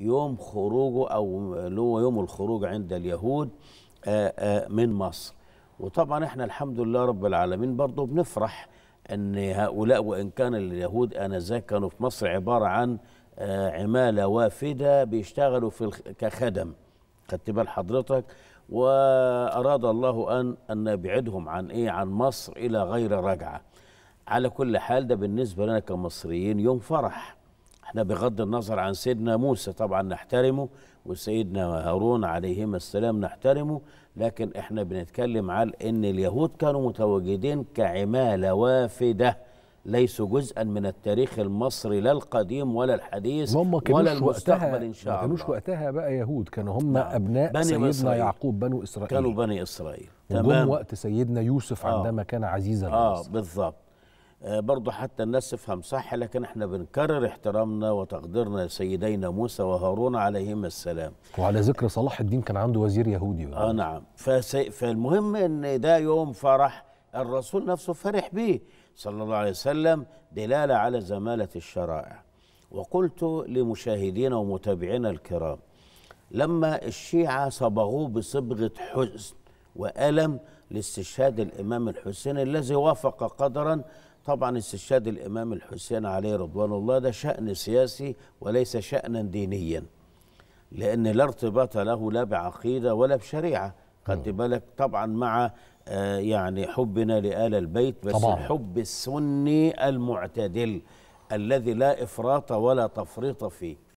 يوم خروجه أو اللي هو يوم الخروج عند اليهود آه، آه، من مصر وطبعا احنا الحمد لله رب العالمين برضه بنفرح ان هؤلاء وان كان اليهود انذاك كانوا في مصر عباره عن آه، عماله وافده بيشتغلوا في كخدم خدت بال حضرتك واراد الله ان ان يبعدهم عن ايه عن مصر الى غير رجعه على كل حال ده بالنسبه لنا كمصريين يوم فرح احنا بغض النظر عن سيدنا موسى طبعا نحترمه وسيدنا هارون عليهما السلام نحترمه لكن احنا بنتكلم على ان اليهود كانوا متواجدين كعماله وافده ليسوا جزءا من التاريخ المصري لا القديم ولا الحديث ولا المستقبل ان شاء الله ما كانوش وقتها بقى يهود كانوا هم نعم. ابناء بني سيدنا إسرائيل. يعقوب بنو اسرائيل كانوا بني اسرائيل تمام وقت سيدنا يوسف آه. عندما كان عزيزا اه بالظبط آه، برضه حتى الناس تفهم صح لكن احنا بنكرر احترامنا وتقديرنا لسيدينا موسى وهارون عليهما السلام وعلى ذكر صلاح الدين كان عنده وزير يهودي بقى. اه نعم فسي... فالمهم ان ده يوم فرح الرسول نفسه فرح به صلى الله عليه وسلم دلالة على زمالة الشرائع وقلت لمشاهدينا ومتابعينا الكرام لما الشيعة صبغوه بصبغة حزن وألم لاستشهاد الإمام الحسين الذي وافق قدرا طبعا استشهاد الإمام الحسين عليه رضوان الله ده شأن سياسي وليس شأنا دينيا لأن لا ارتباط له لا بعقيدة ولا بشريعة خد بالك طبعا مع آه، يعني حبنا لآل البيت بس طبعا. الحب السني المعتدل الذي لا إفراط ولا تفريط فيه